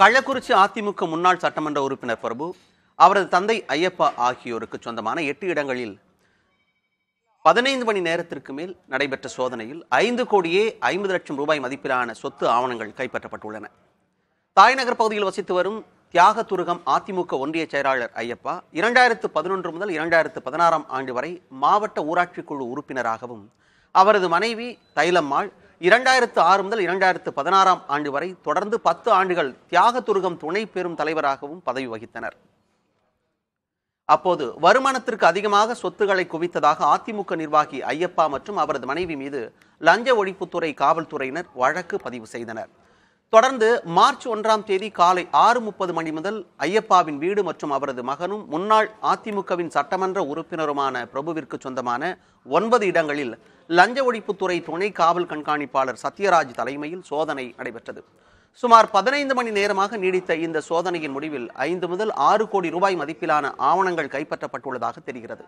கள்ளக்குறிச்சி அதிமுக முன்னாள் சட்டமன்ற உறுப்பினர் பிரபு அவரது தந்தை ஐயப்பா ஆகியோருக்கு சொந்தமான எட்டு இடங்களில் பதினைந்து மணி நேரத்திற்கு மேல் நடைபெற்ற சோதனையில் ஐந்து கோடியே ஐம்பது லட்சம் ரூபாய் மதிப்பிலான சொத்து ஆவணங்கள் கைப்பற்றப்பட்டுள்ளன தாய்நகர் பகுதியில் வசித்து வரும் தியாக துருகம் அதிமுக ஒன்றிய செயலாளர் ஐயப்பா இரண்டாயிரத்து பதினொன்று முதல் இரண்டாயிரத்து பதினாறாம் ஆண்டு வரை மாவட்ட ஊராட்சி குழு உறுப்பினராகவும் அவரது மனைவி தைலம்மாள் இரண்டாயிரத்து ஆறு முதல் இரண்டாயிரத்து பதினாறாம் ஆண்டு வரை தொடர்ந்து பத்து ஆண்டுகள் தியாகதுர்கம் துணை பெரும் தலைவராகவும் பதவி வகித்தனர் அப்போது வருமானத்திற்கு அதிகமாக சொத்துக்களை குவித்ததாக அதிமுக நிர்வாகி ஐயப்பா மற்றும் அவரது மனைவி மீது லஞ்ச ஒழிப்புத்துறை காவல்துறையினர் வழக்கு பதிவு செய்தனர் தொடர்ந்து மார்ச் ஒன்றாம் தேதி காலை ஆறு முப்பது மணி முதல் ஐயப்பாவின் வீடு மற்றும் அவரது மகனும் முன்னாள் அதிமுகவின் சட்டமன்ற உறுப்பினருமான பிரபுவிற்கு சொந்தமான ஒன்பது இடங்களில் லஞ்ச ஒழிப்புத்துறை துணை காவல் கண்காணிப்பாளர் சத்யராஜ் தலைமையில் சோதனை நடைபெற்றது சுமார் பதினைந்து மணி நேரமாக நீடித்த இந்த சோதனையின் முடிவில் ஐந்து முதல் ஆறு கோடி ரூபாய் மதிப்பிலான ஆவணங்கள் கைப்பற்றப்பட்டுள்ளதாக தெரிகிறது